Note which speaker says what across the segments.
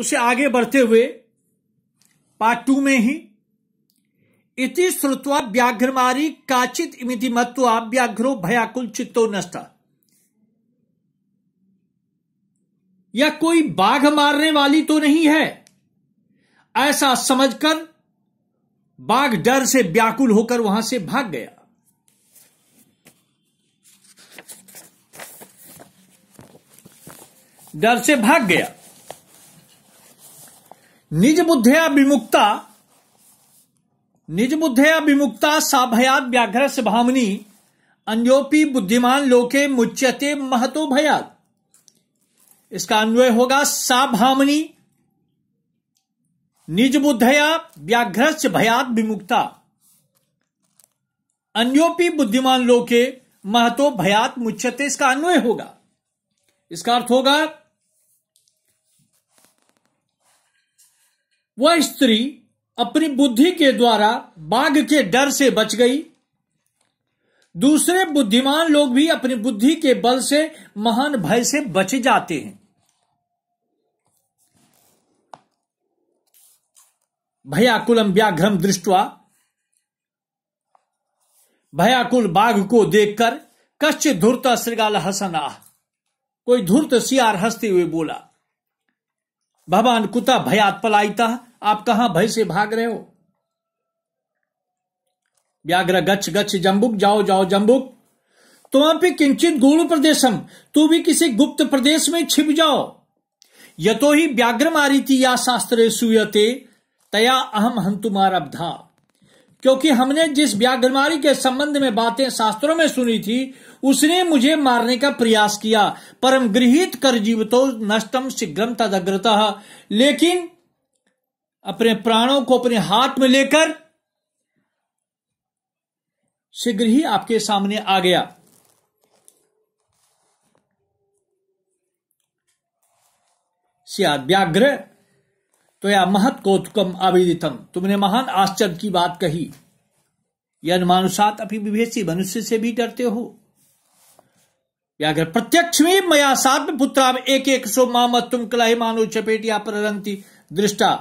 Speaker 1: उसे आगे बढ़ते हुए पार्ट टू में ही इति श्रुत्वा व्याघ्रमारी काचित इमिति मत्वा व्याघ्रो भयाकुल चित्तो नष्ट या कोई बाघ मारने वाली तो नहीं है ऐसा समझकर बाघ डर से व्याकुल होकर वहां से भाग गया डर से भाग गया निज बुद्धया विमुक्ता निज बुद्धया विमुक्ता साभयात व्याघ्र भामनी अन्योपी बुद्धिमान लोके मुच्यते महतो भयात इसका अन्वय होगा सा भावनी निज बुद्धया व्याघ्रस्य भयात विमुक्ता अन्योपी बुद्धिमान लोके महतो भयात मुच्यते इसका अन्वय होगा इसका अर्थ होगा वह स्त्री अपनी बुद्धि के द्वारा बाघ के डर से बच गई दूसरे बुद्धिमान लोग भी अपनी बुद्धि के बल से महान भय से बच जाते हैं भयाकुलम व्याघ्रम दृष्टवा भयाकुल बाघ को देखकर कश्च धूर्त हसन हसना कोई धूर्त सियार हंसते हुए बोला भगवान कुता भयात पलायता आप कहां भय से भाग रहे हो व्याघ्र गच्छ गच्छ जम्बुक जाओ जाओ जम्बुक भी तो किंचित गुण प्रदेशम तू भी किसी गुप्त प्रदेश में छिप जाओ तो ही व्याघ्र थी या शास्त्र सुयते तया अहम हंतुमार अबधा क्योंकि हमने जिस व्याघ्रमारी के संबंध में बातें शास्त्रों में सुनी थी उसने मुझे मारने का प्रयास किया परम गृहित कर जीवतो नष्टम शीघ्रम तदग्रता लेकिन अपने प्राणों को अपने हाथ में लेकर शीघ्र ही आपके सामने आ गया व्याघ्र तो या महत कौतुकम आवेदितम तुमने महान आश्चर्य की बात कही यह मानुसात अपनी विभेषी मनुष्य से भी डरते हो व्याघ्र प्रत्यक्ष में मया सात पुत्रा एक एक सो माम तुम कलाही मानो चपेटिया पर रंगती दृष्टा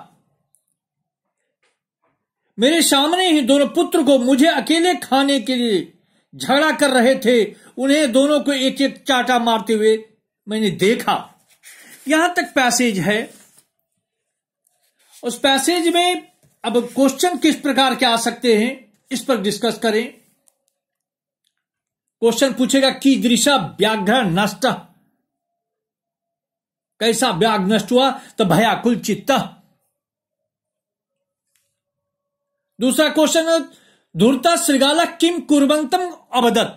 Speaker 1: मेरे सामने ही दोनों पुत्र को मुझे अकेले खाने के लिए झगड़ा कर रहे थे उन्हें दोनों को एक एक चाटा मारते हुए मैंने देखा यहां तक पैसेज है उस पैसेज में अब क्वेश्चन किस प्रकार के आ सकते हैं इस पर डिस्कस करें क्वेश्चन पूछेगा की दृशा व्याघ्र नष्ट कैसा व्याघ्र नष्ट हुआ तो भयाकुल चित्ता दूसरा क्वेश्चन धुरता श्रीगाला किम कुरबंतम अवदत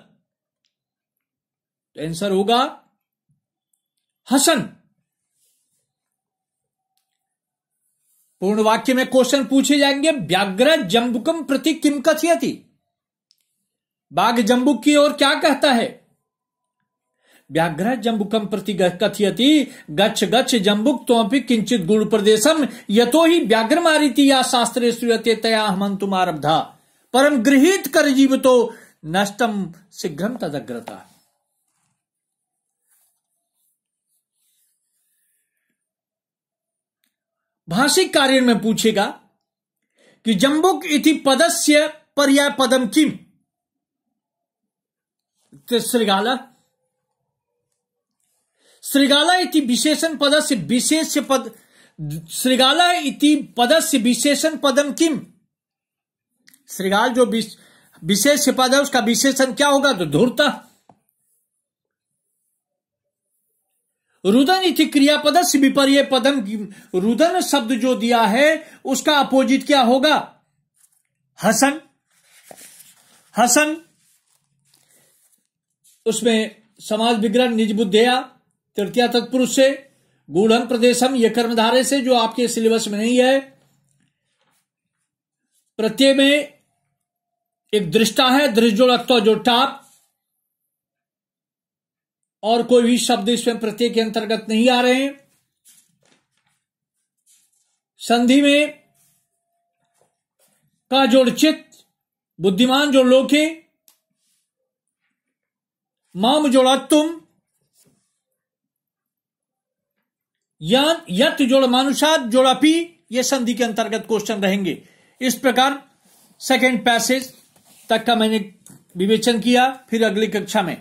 Speaker 1: तो आंसर होगा हसन पूर्ण वाक्य में क्वेश्चन पूछे जाएंगे व्याघ्र जम्बुकम प्रति किम थी बाघ जम्बुक की ओर क्या कहता है व्याघ्र जम्बुकम प्रति कथयति गच्छ गच्छ जम्बुक तो किंचित गुण प्रदेशम यतो ही व्याघ्र मारिति या शास्त्रे श्रूयते तया हमंतुम आरब्धा परम गृहित कर तो नष्टम शीघ्र तदग्रता भाषिक कार्य में पूछेगा कि जम्बुक इति पदस्य पर्याय पदम किम तो श्रीगाला श्रीगाला इति विशेषण पद से विशेष पद श्रीगाला इति पद से विशेषण पदम किम श्रीगाल जो विशेष पद है उसका विशेषण क्या होगा तो धूर्ता रुदन इति पद से विपर्य पदम रुदन शब्द जो दिया है उसका अपोजिट क्या होगा हसन हसन उसमें समाज विग्रह निज बुद्धया तृतीया तत्पुरुष से गूढ़ प्रदेशम यह कर्मधारे से जो आपके सिलेबस में नहीं है प्रत्यय में एक दृष्टा है दृष्टोड़ जो टाप और कोई भी शब्द इसमें प्रत्यय के अंतर्गत नहीं आ रहे हैं संधि में का जोड़ चित बुद्धिमान जो लोके माम जोड़ा तुम यन यत जोड़ मानुषात पी ये संधि के अंतर्गत क्वेश्चन रहेंगे इस प्रकार सेकेंड पैसेज तक का मैंने विवेचन किया फिर अगली कक्षा में